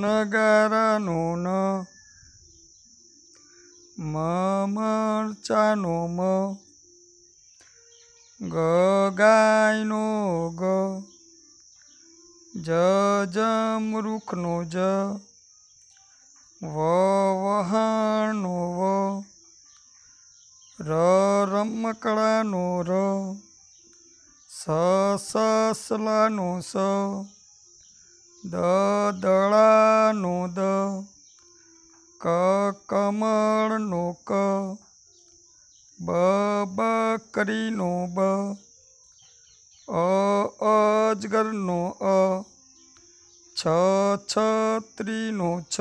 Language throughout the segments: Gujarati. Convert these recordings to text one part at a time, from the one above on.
નગારાનું ન મરચાનો મ ગાયનો ગ જમરૂખનો જ વહાણનો વ ર રમકડાનો ર સસલાનો સ દદળાનો દ કમળનો ક બકરીનો બ અજગરનો અ છ છત્રીનો છ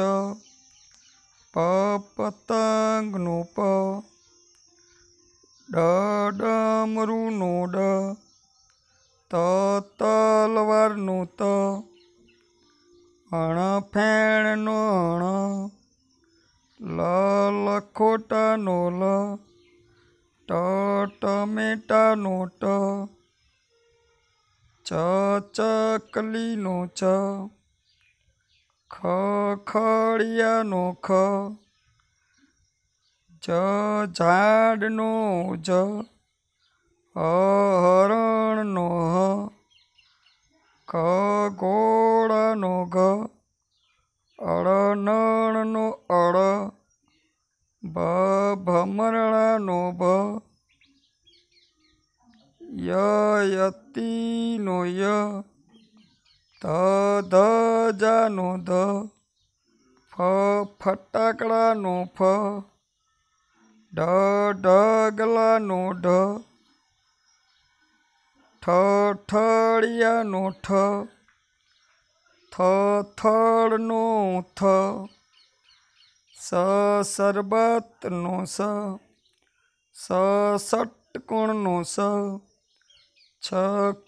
પતંગનો પ ડમરૂનો ડ તલવારનો ત અણ ફેણનો અણ લ લખોટાનો લ ટ ટમેટાનો ટ ચ ચકલીનો ચ ખ ખડિયાનો ખ જ ઝાડનો જ હરણનો હ ખગોળનો ઘ અળનણનો અળ ભમરણાનો ભ યતિનો ય ધ ધજાનો ધ ફ ફટાકડાનો ફ ઢ ઢગલાનો ઢ ਠੋੜੀਆ ਨੂੰ ਠ ਥੋੜ ਨੂੰ ਥ ਸ ਸਰਬਤ ਨੂੰ ਸ ਸ ਸਟ ਕੁਣ ਨੂੰ ਸ ਛ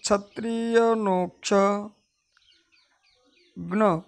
ਛਤਰੀਆ ਨੂੰ ਛ ਗਨ